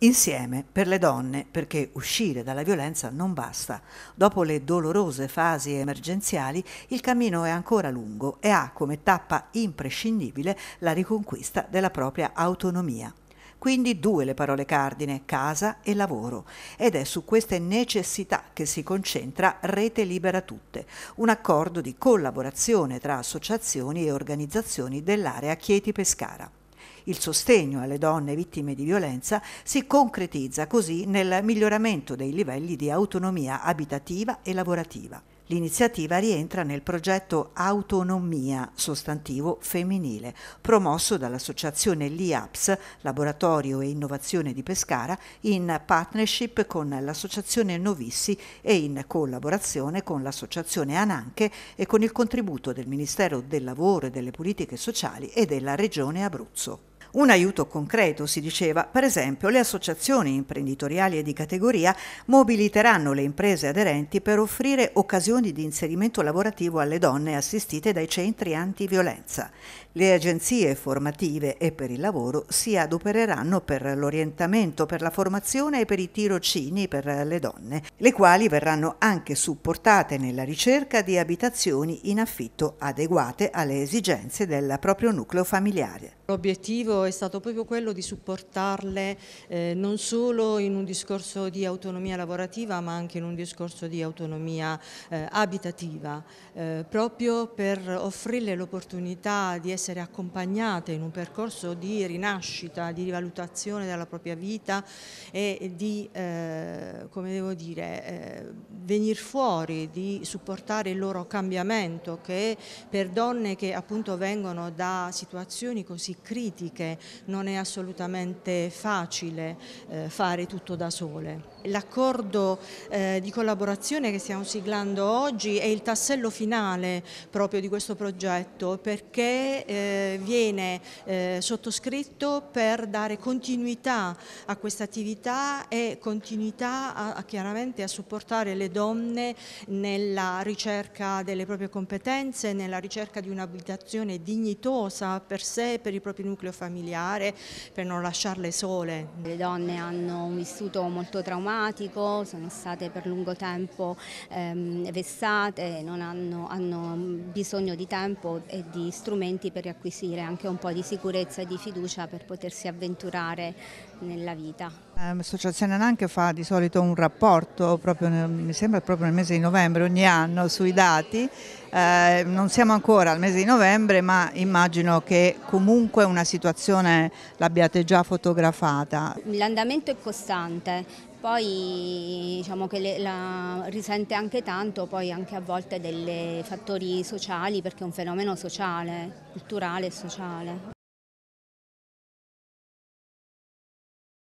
Insieme per le donne, perché uscire dalla violenza non basta. Dopo le dolorose fasi emergenziali, il cammino è ancora lungo e ha come tappa imprescindibile la riconquista della propria autonomia. Quindi due le parole cardine, casa e lavoro. Ed è su queste necessità che si concentra Rete Libera Tutte, un accordo di collaborazione tra associazioni e organizzazioni dell'area Chieti Pescara. Il sostegno alle donne vittime di violenza si concretizza così nel miglioramento dei livelli di autonomia abitativa e lavorativa. L'iniziativa rientra nel progetto Autonomia, sostantivo femminile, promosso dall'associazione LIAPS, Laboratorio e Innovazione di Pescara, in partnership con l'associazione Novissi e in collaborazione con l'associazione Ananche e con il contributo del Ministero del Lavoro e delle Politiche Sociali e della Regione Abruzzo. Un aiuto concreto, si diceva, per esempio le associazioni imprenditoriali e di categoria mobiliteranno le imprese aderenti per offrire occasioni di inserimento lavorativo alle donne assistite dai centri antiviolenza. Le agenzie formative e per il lavoro si adopereranno per l'orientamento, per la formazione e per i tirocini per le donne, le quali verranno anche supportate nella ricerca di abitazioni in affitto adeguate alle esigenze del proprio nucleo familiare. L'obiettivo è stato proprio quello di supportarle eh, non solo in un discorso di autonomia lavorativa ma anche in un discorso di autonomia eh, abitativa, eh, proprio per offrirle l'opportunità di essere accompagnate in un percorso di rinascita, di rivalutazione della propria vita e di, eh, come devo dire, eh, venire fuori, di supportare il loro cambiamento che per donne che appunto vengono da situazioni così critiche non è assolutamente facile eh, fare tutto da sole. L'accordo eh, di collaborazione che stiamo siglando oggi è il tassello finale proprio di questo progetto perché eh, viene eh, sottoscritto per dare continuità a questa attività e continuità a, a, chiaramente a supportare le donne nella ricerca delle proprie competenze, nella ricerca di un'abitazione dignitosa per sé e per il proprio nucleo familiare familiare per non lasciarle sole. Le donne hanno un vissuto molto traumatico, sono state per lungo tempo ehm, vessate, hanno, hanno bisogno di tempo e di strumenti per riacquisire anche un po' di sicurezza e di fiducia per potersi avventurare nella vita. Ehm, l'associazione Nanche fa di solito un rapporto, proprio nel, mi sembra proprio nel mese di novembre ogni anno, sui dati eh, non siamo ancora al mese di novembre, ma immagino che comunque una situazione l'abbiate già fotografata. L'andamento è costante, poi diciamo che le, la, risente anche tanto poi anche a volte dei fattori sociali perché è un fenomeno sociale, culturale e sociale.